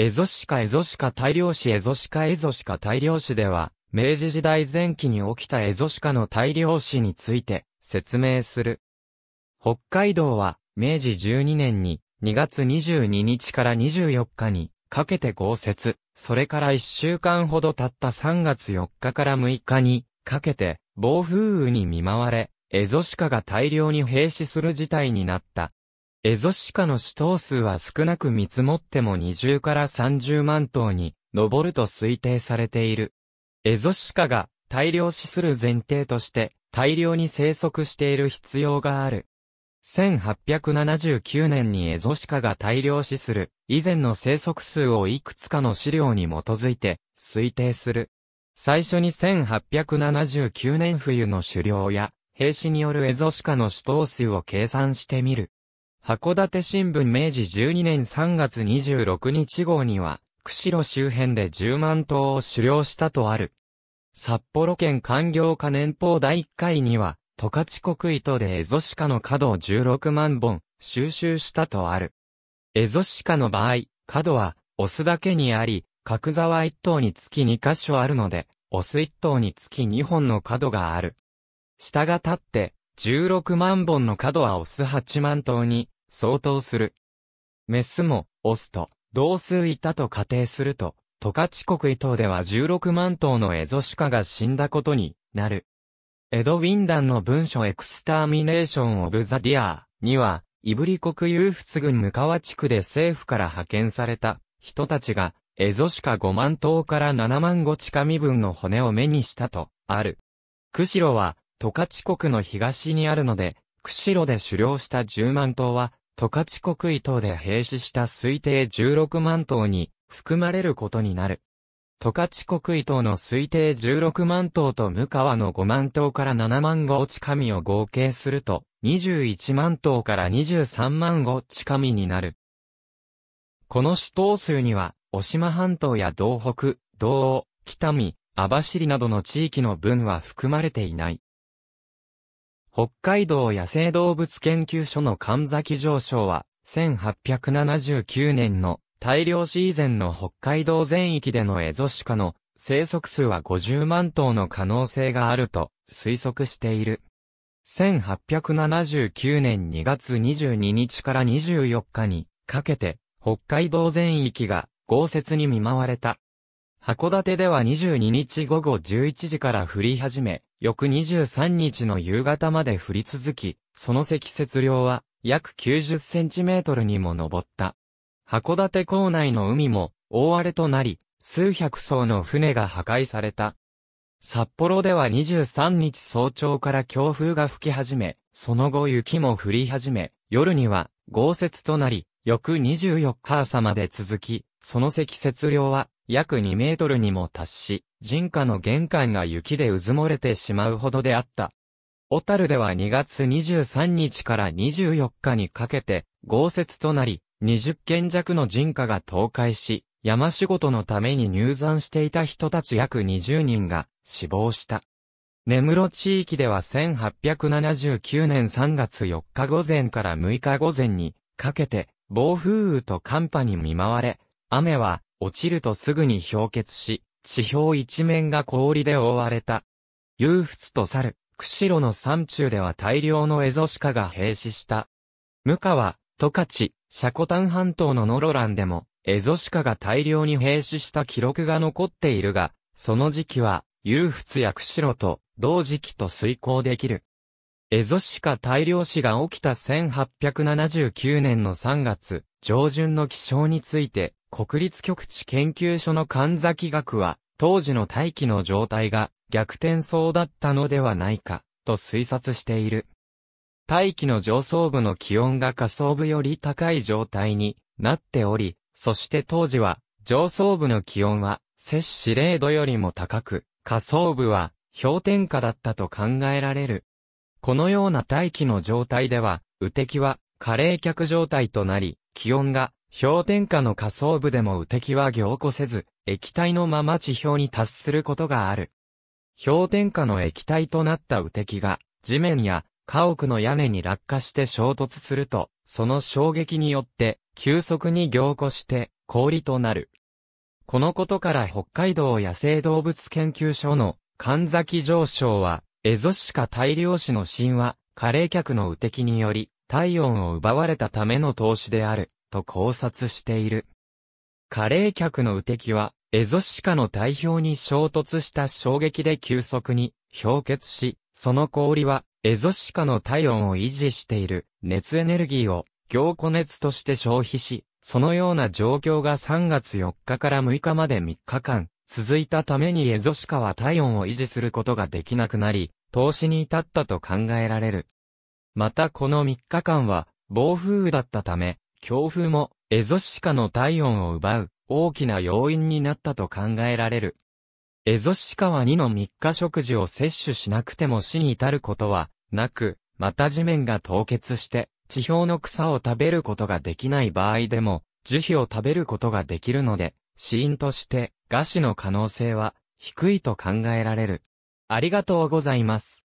エゾシカエゾシカ大量死エゾシカエゾシカ大量死では、明治時代前期に起きたエゾシカの大量死について説明する。北海道は、明治12年に2月22日から24日にかけて豪雪、それから1週間ほど経った3月4日から6日にかけて暴風雨に見舞われ、エゾシカが大量に兵死する事態になった。エゾシカの死頭数は少なく見積もっても20から30万頭に上ると推定されている。エゾシカが大量死する前提として大量に生息している必要がある。1879年にエゾシカが大量死する以前の生息数をいくつかの資料に基づいて推定する。最初に1879年冬の狩猟や兵士によるエゾシカの死頭数を計算してみる。函館新聞明治12年3月26日号には、釧路周辺で10万頭を狩猟したとある。札幌県官業課年報第1回には、十勝国糸でエゾシカの角を16万本、収集したとある。エゾシカの場合、角は、オスだけにあり、角沢1頭につき2箇所あるので、オス1頭につき2本の角がある。下が立って、16万本の角はオス8万頭に、相当する。メスも、オスと、同数いたと仮定すると、十勝国伊東では16万頭のエゾシカが死んだことになる。エド・ウィンダンの文書エクスターミネーション・オブ・ザ・ディアーには、イブリ国有仏郡向川地区で政府から派遣された人たちが、エゾシカ5万頭から7万5近身分の骨を目にしたと、ある。釧路は、十勝国の東にあるので、釧路で狩猟した10万頭は、十勝国伊島で兵士した推定16万頭に含まれることになる。十勝国伊島の推定16万頭と向川の5万頭から7万号近みを合計すると、21万頭から23万号近みになる。この死頭数には、お島半島や道北、道央、北見、網走などの地域の分は含まれていない。北海道野生動物研究所の神崎上昇は、1879年の大量死以前の北海道全域でのエゾシカの生息数は50万頭の可能性があると推測している。1879年2月22日から24日にかけて北海道全域が豪雪に見舞われた函館では22日午後11時から降り始め、翌23日の夕方まで降り続き、その積雪量は約90センチメートルにも上った。函館港内の海も大荒れとなり、数百艘の船が破壊された。札幌では23日早朝から強風が吹き始め、その後雪も降り始め、夜には豪雪となり、翌24日朝まで続き、その積雪量は約2メートルにも達し、人家の玄関が雪でうずもれてしまうほどであった。小樽では2月23日から24日にかけて豪雪となり、20軒弱の人家が倒壊し、山仕事のために入山していた人たち約20人が死亡した。根室地域では1879年3月4日午前から6日午前にかけて暴風雨と寒波に見舞われ、雨は落ちるとすぐに氷結し、地表一面が氷で覆われた。憂仏と猿、釧路の山中では大量のエゾシカが兵死した。ムカは、トカチ、シャコタン半島のノロランでも、エゾシカが大量に兵死した記録が残っているが、その時期は、憂仏や釧路と同時期と遂行できる。エゾシカ大量死が起きた1879年の3月、上旬の気象について、国立局地研究所の神崎学は、当時の大気の状態が逆転層だったのではないか、と推察している。大気の上層部の気温が下層部より高い状態になっており、そして当時は上層部の気温は摂氏0度よりも高く、下層部は氷点下だったと考えられる。このような大気の状態では、雨滴は、過冷却状態となり、気温が、氷点下の下層部でも雨滴は凝固せず、液体のまま地表に達することがある。氷点下の液体となった雨滴が、地面や家屋の屋根に落下して衝突すると、その衝撃によって、急速に凝固して、氷となる。このことから北海道野生動物研究所の神崎上昇は、エゾシカ大量死の神話、加齢客の雨敵により、体温を奪われたための投資である、と考察している。加齢客の雨敵は、エゾシカの体表に衝突した衝撃で急速に氷結し、その氷は、エゾシカの体温を維持している熱エネルギーを凝固熱として消費し、そのような状況が3月4日から6日まで3日間続いたためにエゾシカは体温を維持することができなくなり、投資に至ったと考えられる。またこの3日間は、暴風雨だったため、強風も、エゾシカの体温を奪う、大きな要因になったと考えられる。エゾシカは2の3日食事を摂取しなくても死に至ることは、なく、また地面が凍結して、地表の草を食べることができない場合でも、樹皮を食べることができるので、死因として、餓死の可能性は、低いと考えられる。ありがとうございます。